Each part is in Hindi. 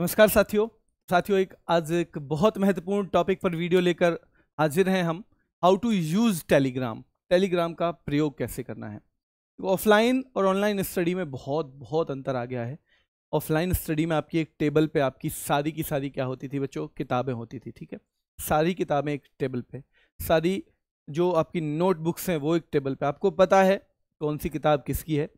नमस्कार साथियों साथियों एक आज एक बहुत महत्वपूर्ण टॉपिक पर वीडियो लेकर हाजिर हैं हम how to use Telegram Telegram का प्रयोग कैसे करना है ऑफलाइन तो और ऑनलाइन स्टडी में बहुत बहुत अंतर आ गया है ऑफलाइन स्टडी में आपकी एक टेबल पे आपकी सारी की सारी क्या होती थी बच्चों किताबें होती थी ठीक है सारी किताबें एक टेबल पर सारी जो आपकी नोटबुक्स हैं वो एक टेबल पर आपको पता है कौन सी किताब किसकी है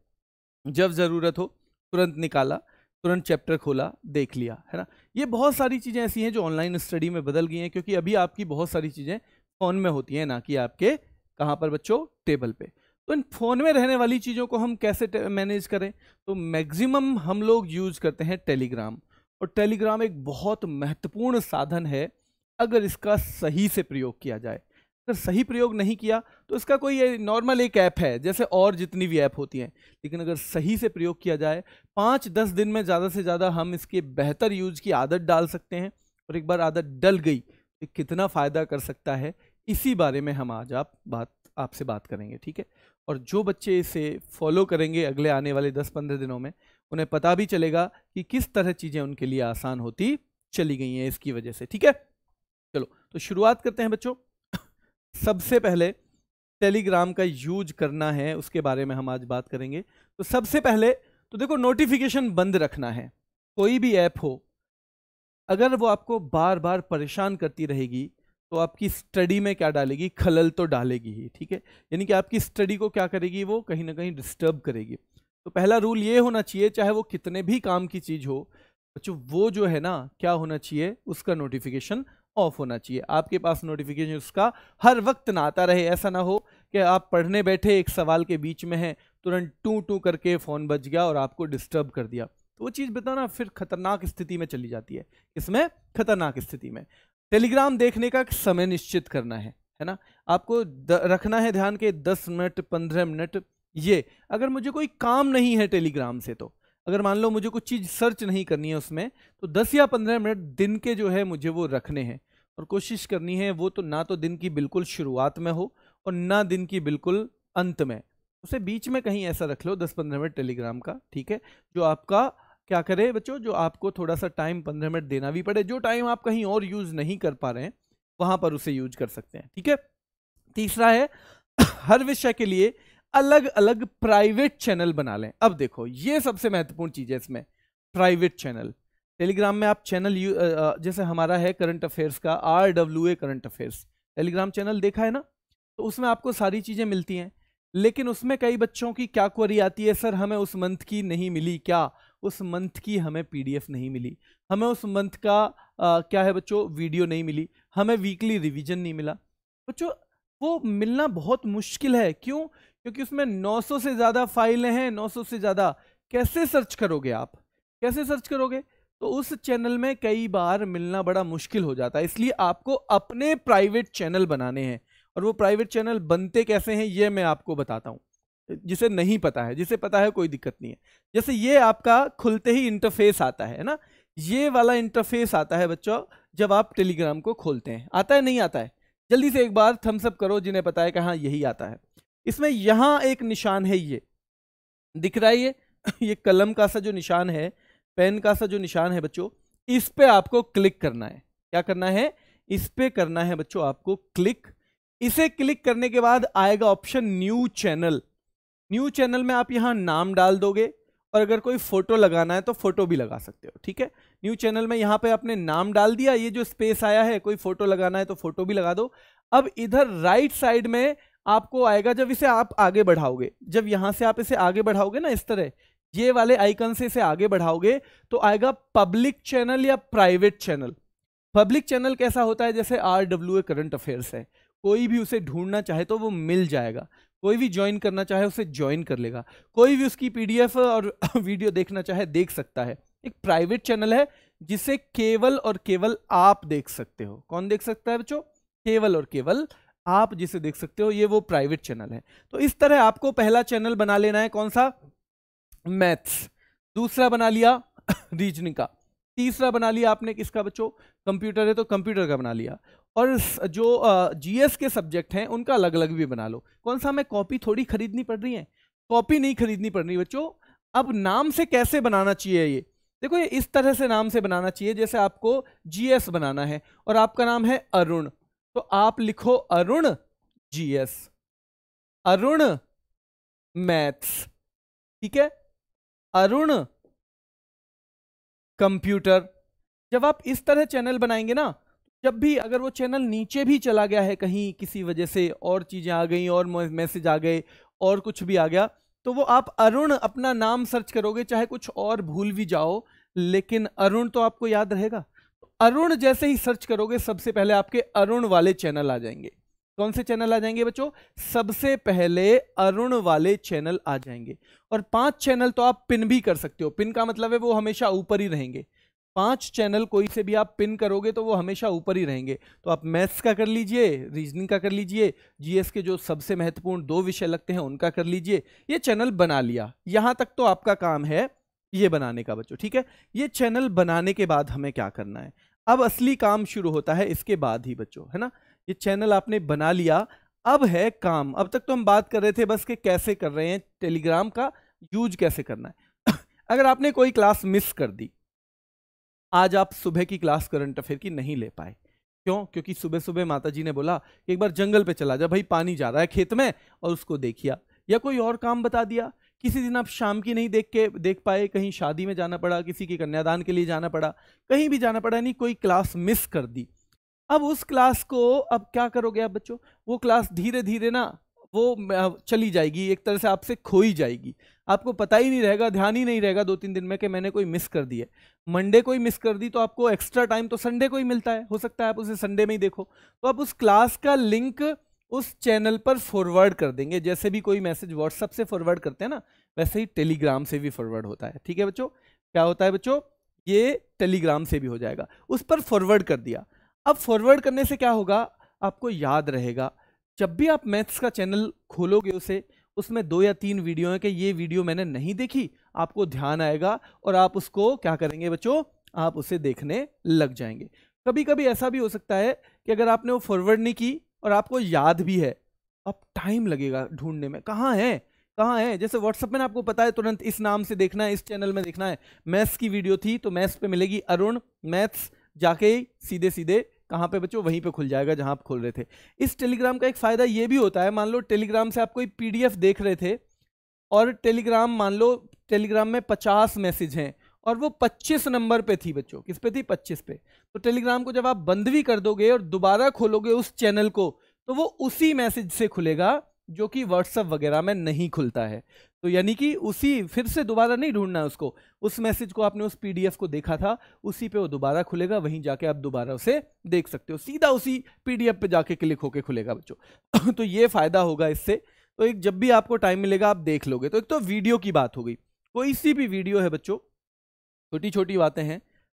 जब ज़रूरत हो तुरंत निकाला तुरंत चैप्टर खोला देख लिया है ना ये बहुत सारी चीज़ें ऐसी हैं जो ऑनलाइन स्टडी में बदल गई हैं क्योंकि अभी आपकी बहुत सारी चीज़ें फ़ोन में होती हैं ना कि आपके कहाँ पर बच्चों टेबल पे तो इन फ़ोन में रहने वाली चीज़ों को हम कैसे मैनेज करें तो मैक्सिमम हम लोग यूज़ करते हैं टेलीग्राम और टेलीग्राम एक बहुत महत्वपूर्ण साधन है अगर इसका सही से प्रयोग किया जाए अगर सही प्रयोग नहीं किया तो इसका कोई नॉर्मल एक ऐप है जैसे और जितनी भी ऐप होती हैं लेकिन अगर सही से प्रयोग किया जाए पाँच दस दिन में ज़्यादा से ज़्यादा हम इसके बेहतर यूज की आदत डाल सकते हैं और एक बार आदत डल गई तो कितना फ़ायदा कर सकता है इसी बारे में हम आज आप बात आपसे बात करेंगे ठीक है और जो बच्चे इसे फॉलो करेंगे अगले आने वाले दस पंद्रह दिनों में उन्हें पता भी चलेगा कि किस तरह चीज़ें उनके लिए आसान होती चली गई हैं इसकी वजह से ठीक है चलो तो शुरुआत करते हैं बच्चों सबसे पहले टेलीग्राम का यूज करना है उसके बारे में हम आज बात करेंगे तो सबसे पहले तो देखो नोटिफिकेशन बंद रखना है कोई भी ऐप हो अगर वो आपको बार बार परेशान करती रहेगी तो आपकी स्टडी में क्या डालेगी खलल तो डालेगी ही ठीक है यानी कि आपकी स्टडी को क्या करेगी वो कहीं ना कहीं डिस्टर्ब करेगी तो पहला रूल ये होना चाहिए चाहे वो कितने भी काम की चीज़ हो बच्चों वो जो है ना क्या होना चाहिए उसका नोटिफिकेशन ऑफ होना चाहिए आपके पास नोटिफिकेशन उसका हर वक्त ना आता रहे ऐसा ना हो कि आप पढ़ने बैठे एक सवाल के बीच में हैं तुरंत टू टू करके फ़ोन बज गया और आपको डिस्टर्ब कर दिया तो वो चीज़ बताना फिर खतरनाक स्थिति में चली जाती है इसमें खतरनाक स्थिति में टेलीग्राम देखने का समय निश्चित करना है है ना आपको द, रखना है ध्यान के दस मिनट पंद्रह मिनट ये अगर मुझे कोई काम नहीं है टेलीग्राम से तो अगर मान लो मुझे कुछ चीज़ सर्च नहीं करनी है उसमें तो दस या पंद्रह मिनट दिन के जो है मुझे वो रखने हैं और कोशिश करनी है वो तो ना तो दिन की बिल्कुल शुरुआत में हो और ना दिन की बिल्कुल अंत में उसे बीच में कहीं ऐसा रख लो दस पंद्रह मिनट टेलीग्राम का ठीक है जो आपका क्या करे बच्चों जो आपको थोड़ा सा टाइम पंद्रह मिनट देना भी पड़े जो टाइम आप कहीं और यूज़ नहीं कर पा रहे हैं वहाँ पर उसे यूज कर सकते हैं ठीक है तीसरा है हर विषय के लिए अलग अलग प्राइवेट चैनल बना लें अब देखो ये सबसे महत्वपूर्ण चीज़ है इसमें प्राइवेट चैनल टेलीग्राम में आप चैनल जैसे हमारा है करंट अफेयर्स का R W A current affairs Telegram channel देखा है ना तो उसमें आपको सारी चीज़ें मिलती हैं लेकिन उसमें कई बच्चों की क्या क्वरी आती है सर हमें उस मंथ की नहीं मिली क्या उस मंथ की हमें पीडीएफ नहीं मिली हमें उस मंथ का आ, क्या है बच्चों वीडियो नहीं मिली हमें वीकली रिवीजन नहीं मिला बच्चों वो मिलना बहुत मुश्किल है क्यों क्योंकि उसमें 900 से ज़्यादा फाइलें हैं 900 से ज़्यादा कैसे सर्च करोगे आप कैसे सर्च करोगे तो उस चैनल में कई बार मिलना बड़ा मुश्किल हो जाता है इसलिए आपको अपने प्राइवेट चैनल बनाने हैं और वो प्राइवेट चैनल बनते कैसे हैं ये मैं आपको बताता हूँ जिसे नहीं पता है जिसे पता है कोई दिक्कत नहीं है जैसे ये आपका खुलते ही इंटरफेस आता है ना ये वाला इंटरफेस आता है बच्चों जब आप टेलीग्राम को खोलते हैं आता है नहीं आता है जल्दी से एक बार थम्सअप करो जिन्हें पता है कि हाँ यही आता है इसमें यहां एक निशान है ये दिख रहा है ये ये कलम का सा जो निशान है पेन का सा जो निशान है बच्चों इस पे आपको क्लिक करना है क्या करना है इस पे करना है बच्चों आपको क्लिक इसे क्लिक करने के बाद आएगा option new channel new channel में आप यहां नाम डाल दोगे और अगर कोई फोटो लगाना है तो फोटो भी लगा सकते हो ठीक है न्यू चैनल में यहां पे आपने नाम डाल दिया ये जो स्पेस आया है कोई फोटो लगाना है तो फोटो भी लगा दो अब इधर राइट साइड में आपको आएगा जब इसे आप आगे बढ़ाओगे जब यहां से आप इसे आगे बढ़ाओगे ना इस तरह ये वाले आइकन से इसे आगे बढ़ाओगे तो आएगा पब्लिक चैनल या प्राइवेट चैनल पब्लिक चैनल कैसा होता है जैसे R W A current affairs है कोई भी उसे ढूंढना चाहे तो वो मिल जाएगा कोई भी ज्वाइन करना चाहे उसे ज्वाइन कर लेगा कोई भी उसकी पीडीएफ और वीडियो देखना चाहे देख सकता है एक प्राइवेट चैनल है जिसे केवल और केवल आप देख सकते हो कौन देख सकता है बच्चों केवल और केवल आप जिसे देख सकते हो ये वो प्राइवेट चैनल है तो इस तरह आपको पहला चैनल बना लेना है कौन सा मैथ्स दूसरा बना लिया रीजनिंग का तीसरा बना लिया आपने किसका बच्चों कंप्यूटर है तो कंप्यूटर का बना लिया और जो जीएस के सब्जेक्ट हैं उनका अलग अलग भी बना लो कौन सा हमें कॉपी थोड़ी खरीदनी पड़ रही है कॉपी नहीं खरीदनी पड़ रही बच्चों अब नाम से कैसे बनाना चाहिए ये देखो ये इस तरह से नाम से बनाना चाहिए जैसे आपको जीएस बनाना है और आपका नाम है अरुण तो आप लिखो अरुण जीएस अरुण मैथ्स ठीक है अरुण कंप्यूटर जब आप इस तरह चैनल बनाएंगे ना जब भी अगर वो चैनल नीचे भी चला गया है कहीं किसी वजह से और चीज़ें आ गई और मैसेज आ गए और कुछ भी आ गया तो वो आप अरुण अपना नाम सर्च करोगे चाहे कुछ और भूल भी जाओ लेकिन अरुण तो आपको याद रहेगा अरुण जैसे ही सर्च करोगे सबसे पहले आपके अरुण वाले चैनल आ जाएंगे कौन से चैनल आ जाएंगे बच्चों सबसे पहले अरुण वाले चैनल आ जाएंगे और पांच चैनल तो आप पिन भी कर सकते हो पिन का मतलब है वो हमेशा ऊपर ही रहेंगे पांच चैनल कोई से भी आप पिन करोगे तो वो हमेशा ऊपर ही रहेंगे तो आप मैथ्स का कर लीजिए रीजनिंग का कर लीजिए जीएस के जो सबसे महत्वपूर्ण दो विषय लगते हैं उनका कर लीजिए ये चैनल बना लिया यहां तक तो आपका काम है ये बनाने का बच्चों ठीक है ये चैनल बनाने के बाद हमें क्या करना है अब असली काम शुरू होता है इसके बाद ही बच्चों है ना ये चैनल आपने बना लिया अब है काम अब तक तो हम बात कर रहे थे बस के कैसे कर रहे हैं टेलीग्राम का यूज कैसे करना है अगर आपने कोई क्लास मिस कर दी आज आप सुबह की क्लास करंट अफेयर की नहीं ले पाए क्यों क्योंकि सुबह सुबह माता जी ने बोला कि एक बार जंगल पे चला जा भाई पानी जा रहा है खेत में और उसको देखिया या कोई और काम बता दिया किसी दिन आप शाम की नहीं देख के देख पाए कहीं शादी में जाना पड़ा किसी के कन्यादान के लिए जाना पड़ा कहीं भी जाना पड़ा नहीं कोई क्लास मिस कर दी अब उस क्लास को अब क्या करोगे आप बच्चों वो क्लास धीरे धीरे ना वो चली जाएगी एक तरह से आपसे खोई जाएगी आपको पता ही नहीं रहेगा ध्यान ही नहीं रहेगा दो तीन दिन में कि मैंने कोई मिस कर दी है मंडे कोई मिस कर दी तो आपको एक्स्ट्रा टाइम तो संडे को ही मिलता है हो सकता है आप उसे संडे में ही देखो तो आप उस क्लास का लिंक उस चैनल पर फॉरवर्ड कर देंगे जैसे भी कोई मैसेज व्हाट्सअप से फॉरवर्ड करते हैं ना वैसे ही टेलीग्राम से भी फॉरवर्ड होता है ठीक है बच्चों क्या होता है बच्चों ये टेलीग्राम से भी हो जाएगा उस पर फॉरवर्ड कर दिया अब फॉरवर्ड करने से क्या होगा आपको याद रहेगा जब भी आप मैथ्स का चैनल खोलोगे उसे उसमें दो या तीन वीडियो हैं कि ये वीडियो मैंने नहीं देखी आपको ध्यान आएगा और आप उसको क्या करेंगे बच्चों आप उसे देखने लग जाएंगे कभी कभी ऐसा भी हो सकता है कि अगर आपने वो फॉरवर्ड नहीं की और आपको याद भी है अब टाइम लगेगा ढूंढने में कहाँ है कहाँ है जैसे व्हाट्सअप में आपको पता है तुरंत इस नाम से देखना है इस चैनल में देखना है मैथ्स की वीडियो थी तो मैथ्स पे मिलेगी अरुण मैथ्स जाके सीधे सीधे कहाँ पे बच्चों वहीं पे खुल जाएगा जहाँ आप खोल रहे थे इस टेलीग्राम का एक फ़ायदा ये भी होता है मान लो टेलीग्राम से आप कोई पी देख रहे थे और टेलीग्राम मान लो टेलीग्राम में पचास मैसेज हैं और वो 25 नंबर पे थी बच्चों किस पे थी 25 पे तो टेलीग्राम को जब आप बंद भी कर दोगे और दोबारा खोलोगे उस चैनल को तो वो उसी मैसेज से खुलेगा जो कि व्हाट्सअप वगैरह में नहीं खुलता है तो यानी कि उसी फिर से दोबारा नहीं ढूंढना है उसको उस मैसेज को आपने उस पीडीएफ को देखा था उसी पे वो दोबारा खुलेगा वहीं जाके आप दोबारा उसे देख सकते हो सीधा उसी पीडीएफ पे जाके क्लिक होके खुलेगा बच्चों तो ये फ़ायदा होगा इससे तो एक जब भी आपको टाइम मिलेगा आप देख लोगे तो एक तो वीडियो की बात हो गई कोई सी भी वीडियो है बच्चों छोटी छोटी बातें हैं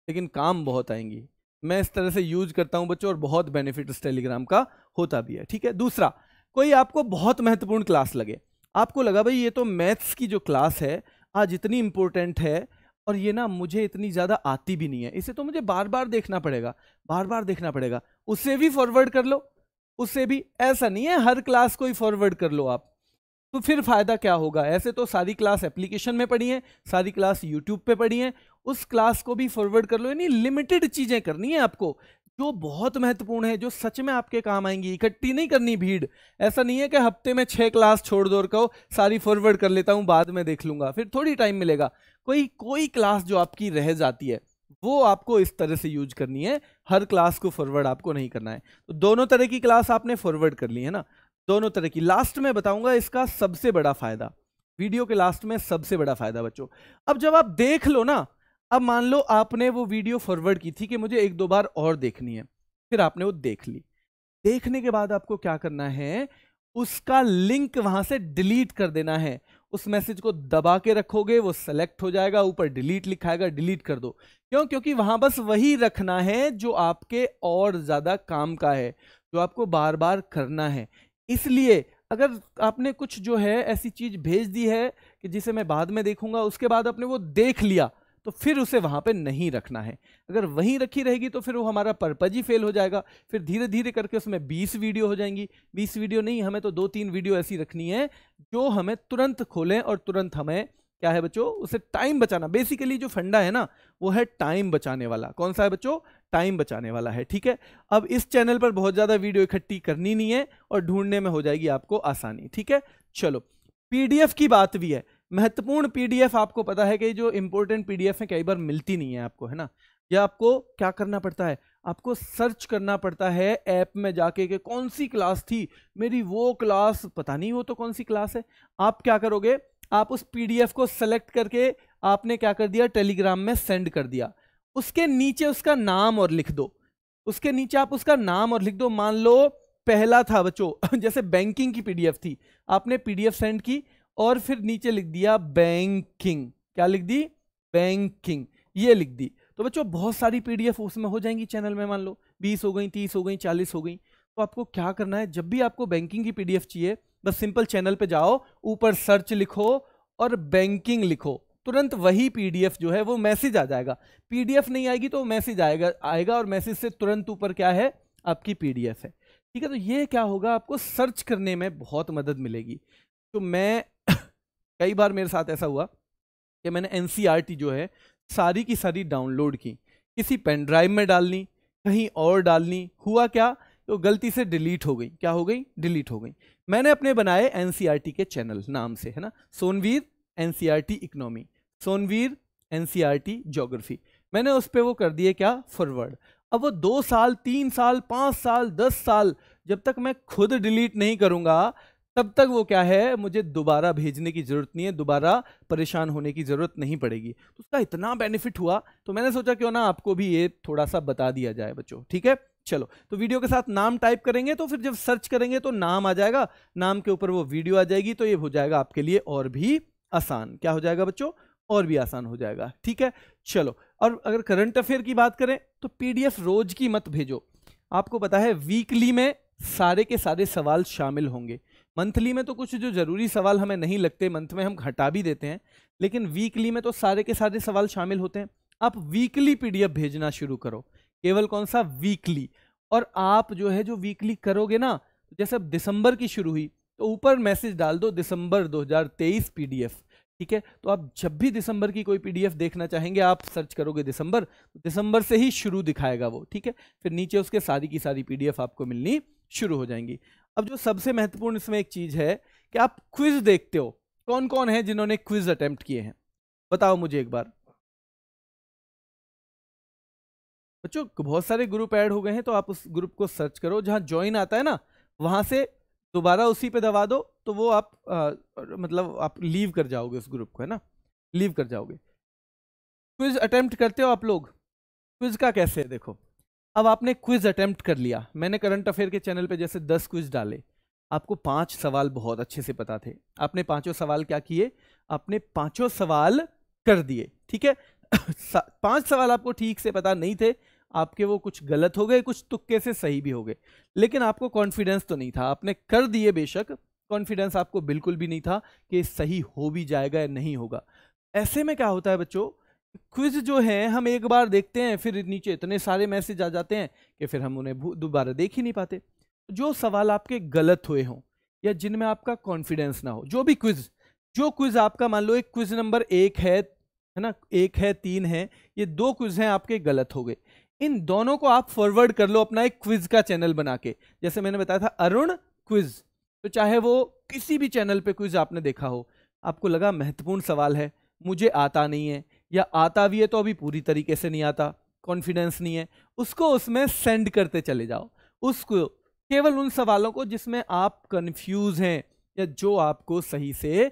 लेकिन काम बहुत आएंगी मैं इस तरह से यूज करता हूँ बच्चों और बहुत बेनिफिट इस टेलीग्राम का होता भी है ठीक है दूसरा कोई आपको बहुत महत्वपूर्ण क्लास लगे आपको लगा भाई ये तो मैथ्स की जो क्लास है आज इतनी इम्पोर्टेंट है और ये ना मुझे इतनी ज़्यादा आती भी नहीं है इसे तो मुझे बार बार देखना पड़ेगा बार बार देखना पड़ेगा उससे भी फॉरवर्ड कर लो उससे भी ऐसा नहीं है हर क्लास को ही फॉरवर्ड कर लो आप तो फिर फ़ायदा क्या होगा ऐसे तो सारी क्लास एप्लीकेशन में पढ़ी है सारी क्लास यूट्यूब पे पढ़ी है उस क्लास को भी फॉरवर्ड कर लो यानी लिमिटेड चीज़ें करनी है आपको जो बहुत महत्वपूर्ण है जो सच में आपके काम आएंगी इकट्ठी नहीं करनी भीड़ ऐसा नहीं है कि हफ्ते में छः क्लास छोड़ दो और कहो सारी फॉरवर्ड कर लेता हूँ बाद में देख लूँगा फिर थोड़ी टाइम मिलेगा कोई कोई क्लास जो आपकी रह जाती है वो आपको इस तरह से यूज करनी है हर क्लास को फॉरवर्ड आपको नहीं करना है तो दोनों तरह की क्लास आपने फॉरवर्ड कर ली है ना दोनों तरह की लास्ट में बताऊंगा इसका सबसे बड़ा फायदा वीडियो के लास्ट में सबसे बड़ा फायदा बच्चों अब जब आप देख लो ना अब मान लो आपने वो वीडियो फॉरवर्ड की थी कि मुझे एक दो बार और देखनी है फिर आपने वो देख ली देखने के बाद आपको क्या करना है उसका लिंक वहां से डिलीट कर देना है उस मैसेज को दबा के रखोगे वो सेलेक्ट हो जाएगा ऊपर डिलीट लिखाएगा डिलीट कर दो क्यों क्योंकि वहां बस वही रखना है जो आपके और ज्यादा काम का है जो आपको बार बार करना है इसलिए अगर आपने कुछ जो है ऐसी चीज़ भेज दी है कि जिसे मैं बाद में देखूंगा उसके बाद आपने वो देख लिया तो फिर उसे वहाँ पे नहीं रखना है अगर वहीं रखी रहेगी तो फिर वो हमारा पर्पज ही फेल हो जाएगा फिर धीरे धीरे करके उसमें 20 वीडियो हो जाएंगी 20 वीडियो नहीं हमें तो दो तीन वीडियो ऐसी रखनी है जो हमें तुरंत खोलें और तुरंत हमें क्या है बच्चों उसे टाइम बचाना बेसिकली जो फंडा है ना वो है टाइम बचाने वाला कौन सा है बच्चों टाइम बचाने वाला है ठीक है अब इस चैनल पर बहुत ज़्यादा वीडियो इकट्ठी करनी नहीं है और ढूंढने में हो जाएगी आपको आसानी ठीक है चलो पी की बात भी है महत्वपूर्ण पी आपको पता है कि जो इंपॉर्टेंट पी है कई बार मिलती नहीं है आपको है ना या आपको क्या करना पड़ता है आपको सर्च करना पड़ता है ऐप में जाके कि कौन सी क्लास थी मेरी वो क्लास पता नहीं वो तो कौन सी क्लास है आप क्या करोगे आप उस पीडीएफ को सेलेक्ट करके आपने क्या कर दिया टेलीग्राम में सेंड कर दिया उसके नीचे उसका नाम और लिख दो उसके नीचे आप उसका नाम और लिख दो मान लो पहला था बच्चों जैसे बैंकिंग की पीडीएफ थी आपने पीडीएफ सेंड की और फिर नीचे लिख दिया बैंकिंग क्या लिख दी बैंकिंग ये लिख दी तो बच्चों बहुत सारी पीडीएफ उसमें हो जाएंगी चैनल में मान लो बीस हो गई तीस हो गई चालीस हो गई तो आपको क्या करना है जब भी आपको बैंकिंग की पीडीएफ चाहिए बस सिंपल चैनल पे जाओ ऊपर सर्च लिखो और बैंकिंग लिखो तुरंत वही पीडीएफ जो है वो मैसेज आ जाएगा पीडीएफ नहीं आएगी तो मैसेज आएगा आएगा और मैसेज से तुरंत ऊपर क्या है आपकी पीडीएफ है ठीक है तो ये क्या होगा आपको सर्च करने में बहुत मदद मिलेगी तो मैं कई बार मेरे साथ ऐसा हुआ कि मैंने एन जो है सारी की सारी डाउनलोड की किसी पेन ड्राइव में डालनी कहीं और डालनी हुआ क्या तो गलती से डिलीट हो गई क्या हो गई डिलीट हो गई मैंने अपने बनाए एन e के चैनल नाम से है ना Sonveer N economy e Sonveer N geography e मैंने उस पर वो कर दिए क्या फॉरवर्ड अब वो दो साल तीन साल पाँच साल दस साल जब तक मैं खुद डिलीट नहीं करूँगा तब तक वो क्या है मुझे दोबारा भेजने की ज़रूरत नहीं है दोबारा परेशान होने की ज़रूरत नहीं पड़ेगी तो उसका इतना बेनिफिट हुआ तो मैंने सोचा क्यों ना आपको भी ये थोड़ा सा बता दिया जाए बच्चों ठीक है चलो तो वीडियो के साथ नाम टाइप करेंगे तो फिर जब सर्च करेंगे तो नाम आ जाएगा नाम के ऊपर वो वीडियो आ जाएगी तो ये हो जाएगा आपके लिए और भी आसान क्या हो जाएगा बच्चों और भी आसान हो जाएगा ठीक है चलो और अगर करंट अफेयर की बात करें तो पीडीएफ रोज की मत भेजो आपको पता है वीकली में सारे के सारे सवाल शामिल होंगे मंथली में तो कुछ जो ज़रूरी सवाल हमें नहीं लगते मंथ में हम घटा भी देते हैं लेकिन वीकली में तो सारे के सारे सवाल शामिल होते हैं आप वीकली पीडीएफ भेजना शुरू करो केवल कौन सा वीकली और आप जो है जो वीकली करोगे ना तो जैसे अब दिसंबर की शुरू हुई तो ऊपर मैसेज डाल दो दिसंबर 2023 पीडीएफ ठीक है तो आप जब भी दिसंबर की कोई पीडीएफ देखना चाहेंगे आप सर्च करोगे दिसंबर तो दिसंबर से ही शुरू दिखाएगा वो ठीक है फिर नीचे उसके सारी की सारी पीडीएफ आपको मिलनी शुरू हो जाएंगी अब जो सबसे महत्वपूर्ण इसमें एक चीज़ है कि आप क्विज देखते हो कौन कौन है जिन्होंने क्विज अटैम्प्ट किए हैं बताओ मुझे एक बार बच्चों बहुत सारे ग्रुप ऐड हो गए हैं तो आप उस ग्रुप को सर्च करो जहाँ ज्वाइन आता है ना वहाँ से दोबारा उसी पे दबा दो तो वो आप आ, मतलब आप लीव कर जाओगे उस ग्रुप को है ना लीव कर जाओगे क्विज अटेम्प्ट करते हो आप लोग क्विज का कैसे है देखो अब आपने क्विज अटेम्प्ट कर लिया मैंने करंट अफेयर के चैनल पर जैसे दस क्विज डाले आपको पांच सवाल बहुत अच्छे से पता थे आपने पांचों सवाल क्या किए आपने पांचों सवाल कर दिए ठीक है पांच सवाल आपको ठीक से पता नहीं थे आपके वो कुछ गलत हो गए कुछ तुक्के से सही भी हो गए लेकिन आपको कॉन्फिडेंस तो नहीं था आपने कर दिए बेशक कॉन्फिडेंस आपको बिल्कुल भी नहीं था कि सही हो भी जाएगा या नहीं होगा ऐसे में क्या होता है बच्चों क्विज जो है हम एक बार देखते हैं फिर नीचे इतने सारे मैसेज आ जाते हैं कि फिर हम उन्हें दोबारा देख ही नहीं पाते जो सवाल आपके गलत हुए हों या जिनमें आपका कॉन्फिडेंस ना हो जो भी क्विज जो क्विज आपका मान लो एक क्विज नंबर एक है है ना एक है तीन है ये दो क्विज हैं आपके गलत हो गए इन दोनों को आप फॉरवर्ड कर लो अपना एक क्विज का चैनल बना के जैसे मैंने बताया था अरुण क्विज तो चाहे वो किसी भी चैनल पे क्विज आपने देखा हो आपको लगा महत्वपूर्ण सवाल है मुझे आता नहीं है या आता भी है तो अभी पूरी तरीके से नहीं आता कॉन्फिडेंस नहीं है उसको उसमें सेंड करते चले जाओ उसको केवल उन सवालों को जिसमें आप कन्फ्यूज हैं या जो आपको सही से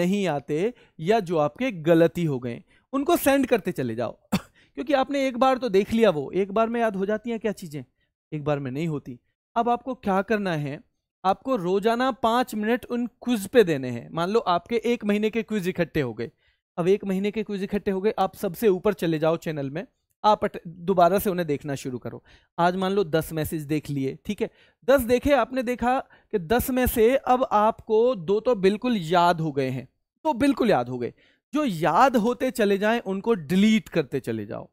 नहीं आते या जो आपके गलती हो गए उनको सेंड करते चले जाओ क्योंकि आपने एक बार तो देख लिया वो एक बार में याद हो जाती हैं क्या चीज़ें एक बार में नहीं होती अब आपको क्या करना है आपको रोजाना पाँच मिनट उन क्विज पे देने हैं मान लो आपके एक महीने के क्विज इकट्ठे हो गए अब एक महीने के क्विज इकट्ठे हो गए आप सबसे ऊपर चले जाओ चैनल में आप दोबारा से उन्हें देखना शुरू करो आज मान लो दस मैसेज देख लिए ठीक है दस देखे आपने देखा कि दस में से अब आपको दो तो बिल्कुल याद हो गए हैं तो बिल्कुल याद हो गए जो याद होते चले जाएं उनको डिलीट करते चले जाओ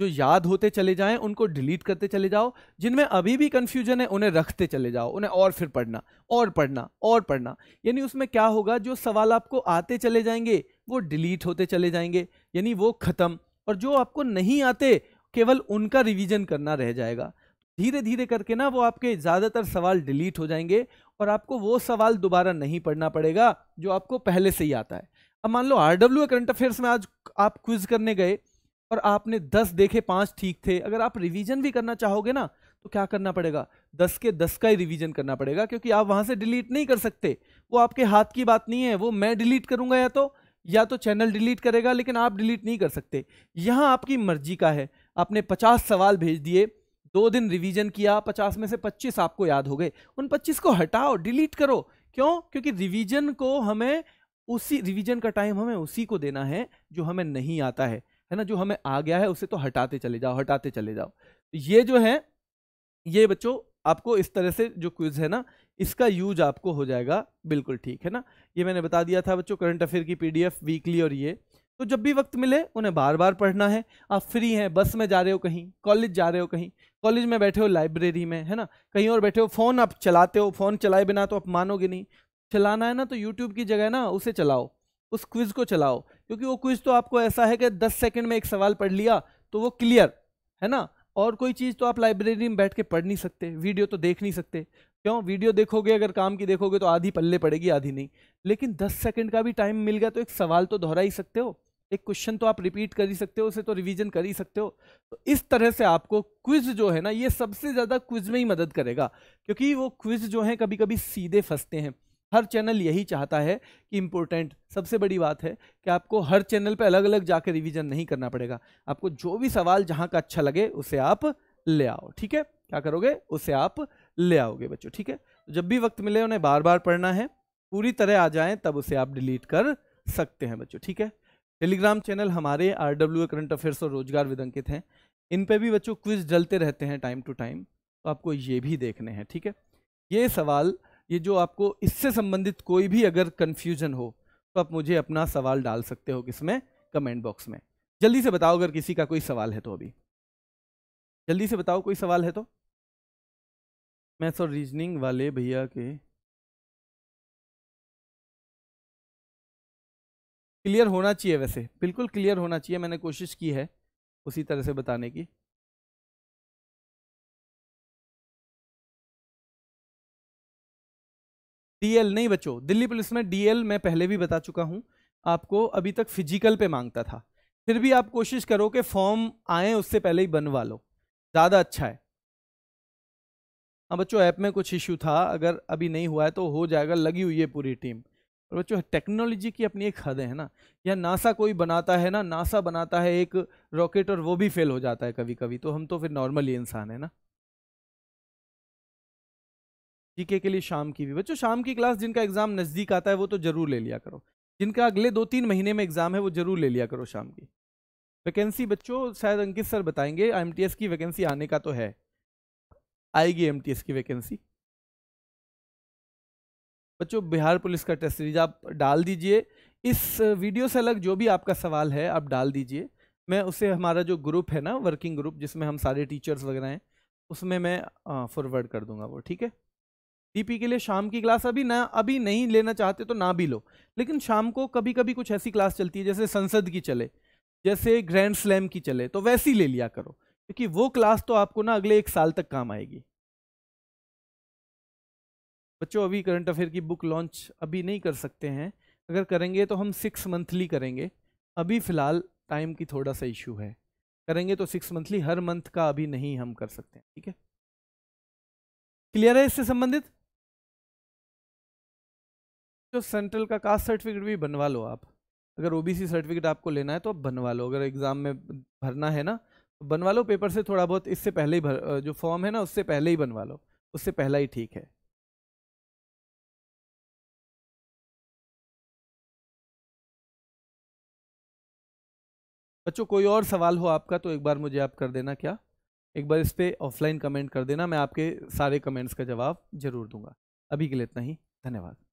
जो याद होते चले जाएं उनको डिलीट करते चले जाओ जिनमें अभी भी कन्फ्यूजन है उन्हें रखते चले जाओ उन्हें और फिर पढ़ना और पढ़ना और पढ़ना यानी उसमें क्या होगा जो सवाल आपको आते चले जाएंगे वो डिलीट होते चले जाएंगे यानी वो ख़त्म और जो आपको नहीं आते केवल उनका रिवीजन करना रह जाएगा धीरे धीरे करके ना वो आपके ज़्यादातर सवाल डिलीट हो जाएंगे और आपको वो सवाल दोबारा नहीं पढ़ना पड़ेगा जो आपको पहले से ही आता है अब मान लो आर डब्ल्यू करंट अफेयर्स में आज आप क्विज करने गए और आपने दस देखे पाँच ठीक थे अगर आप रिवीजन भी करना चाहोगे ना तो क्या करना पड़ेगा दस के दस का ही रिवीजन करना पड़ेगा क्योंकि आप वहाँ से डिलीट नहीं कर सकते वो आपके हाथ की बात नहीं है वो मैं डिलीट करूँगा या तो या तो चैनल डिलीट करेगा लेकिन आप डिलीट नहीं कर सकते यहाँ आपकी मर्जी का है आपने पचास सवाल भेज दिए दो दिन रिवीजन किया पचास में से पच्चीस आपको याद हो गए उन पच्चीस को हटाओ डिलीट करो क्यों क्योंकि रिवीजन को हमें उसी रिवीजन का टाइम हमें उसी को देना है जो हमें नहीं आता है है ना जो हमें आ गया है उसे तो हटाते चले जाओ हटाते चले जाओ ये जो है ये बच्चों आपको इस तरह से जो क्विज है ना इसका यूज आपको हो जाएगा बिल्कुल ठीक है ना ये मैंने बता दिया था बच्चों करंट अफेयर की पीडीएफ वीकली और ये तो जब भी वक्त मिले उन्हें बार बार पढ़ना है आप फ्री हैं बस में जा रहे हो कहीं कॉलेज जा रहे हो कहीं कॉलेज में बैठे हो लाइब्रेरी में है ना कहीं और बैठे हो फ़ोन आप चलाते हो फ़ोन चलाए बिना तो आप मानोगे नहीं चलाना है ना तो यूट्यूब की जगह ना उसे चलाओ उस क्विज़ को चलाओ क्योंकि वो क्विज़ तो आपको ऐसा है कि दस सेकेंड में एक सवाल पढ़ लिया तो वो क्लियर है ना और कोई चीज़ तो आप लाइब्रेरी में बैठ के पढ़ नहीं सकते वीडियो तो देख नहीं सकते क्यों वीडियो देखोगे अगर काम की देखोगे तो आधी पल्ले पड़ेगी आधी नहीं लेकिन दस सेकेंड का भी टाइम मिल गया तो एक सवाल तो दोहरा ही सकते हो एक क्वेश्चन तो आप रिपीट कर ही सकते हो उसे तो रिवीजन कर ही सकते हो तो इस तरह से आपको क्विज जो है ना ये सबसे ज़्यादा क्विज में ही मदद करेगा क्योंकि वो क्विज जो है कभी कभी सीधे फंसते हैं हर चैनल यही चाहता है कि इम्पोर्टेंट सबसे बड़ी बात है कि आपको हर चैनल पे अलग अलग जाके रिवीजन नहीं करना पड़ेगा आपको जो भी सवाल जहाँ का अच्छा लगे उसे आप ले आओ ठीक है क्या करोगे उसे आप ले आओगे बच्चों ठीक है जब भी वक्त मिले उन्हें बार बार पढ़ना है पूरी तरह आ जाए तब उसे आप डिलीट कर सकते हैं बच्चों ठीक है टेलीग्राम चैनल हमारे आर डब्ल्यू करंट अफेयर्स और रोजगार विदंकित हैं इन पर भी बच्चों क्विज डलते रहते हैं टाइम टू टाइम तो आपको ये भी देखने हैं ठीक है ये सवाल ये जो आपको इससे संबंधित कोई भी अगर कन्फ्यूजन हो तो आप मुझे अपना सवाल डाल सकते हो किसमें कमेंट बॉक्स में जल्दी से बताओ अगर किसी का कोई सवाल है तो अभी जल्दी से बताओ कोई सवाल है तो मैथ्स और रीजनिंग वाले भैया के क्लियर होना चाहिए वैसे बिल्कुल क्लियर होना चाहिए मैंने कोशिश की है उसी तरह से बताने की डीएल नहीं बचो दिल्ली पुलिस में डीएल मैं पहले भी बता चुका हूँ आपको अभी तक फिजिकल पे मांगता था फिर भी आप कोशिश करो कि फॉर्म आए उससे पहले ही बनवा लो ज़्यादा अच्छा है हाँ बच्चों ऐप में कुछ इश्यू था अगर अभी नहीं हुआ है तो हो जाएगा लगी हुई है पूरी टीम और बच्चों टेक्नोलॉजी की अपनी एक हद है ना या नासा कोई बनाता है ना नासा बनाता है एक रॉकेट और वो भी फेल हो जाता है कभी कभी तो हम तो फिर नॉर्मली इंसान है ना जीके के लिए शाम की भी बच्चों शाम की क्लास जिनका एग्जाम नज़दीक आता है वो तो जरूर ले लिया करो जिनका अगले दो तीन महीने में एग्जाम है वो जरूर ले लिया करो शाम की वैकेंसी बच्चों शायद अंकित सर बताएंगे एम की वैकेंसी आने का तो है आएगी एम की वैकेंसी बच्चों बिहार पुलिस का टेस्ट सीरीज आप डाल दीजिए इस वीडियो से अलग जो भी आपका सवाल है आप डाल दीजिए मैं उसे हमारा जो ग्रुप है ना वर्किंग ग्रुप जिसमें हम सारे टीचर्स वगैरह हैं उसमें मैं फॉरवर्ड कर दूंगा वो ठीक है टीपी के लिए शाम की क्लास अभी ना अभी नहीं लेना चाहते तो ना भी लो लेकिन शाम को कभी कभी कुछ ऐसी क्लास चलती है जैसे संसद की चले जैसे ग्रैंड स्लैम की चले तो वैसी ले लिया करो क्योंकि वो क्लास तो आपको ना अगले एक साल तक काम आएगी बच्चों अभी करंट अफेयर की बुक लॉन्च अभी नहीं कर सकते हैं अगर करेंगे तो हम सिक्स मंथली करेंगे अभी फ़िलहाल टाइम की थोड़ा सा इशू है करेंगे तो सिक्स मंथली हर मंथ का अभी नहीं हम कर सकते हैं ठीक है क्लियर है इससे संबंधित तो सेंट्रल का कास्ट सर्टिफिकेट भी बनवा लो आप अगर ओबीसी सर्टिफिकेट आपको लेना है तो आप बनवा लो अगर एग्ज़ाम में भरना है ना तो बनवा लो पेपर से थोड़ा बहुत इससे पहले ही भर जो फॉर्म है ना उससे पहले ही बनवा लो उससे पहला ही ठीक है बच्चों कोई और सवाल हो आपका तो एक बार मुझे आप कर देना क्या एक बार इस पर ऑफलाइन कमेंट कर देना मैं आपके सारे कमेंट्स का जवाब जरूर दूंगा अभी के लिए इतना ही धन्यवाद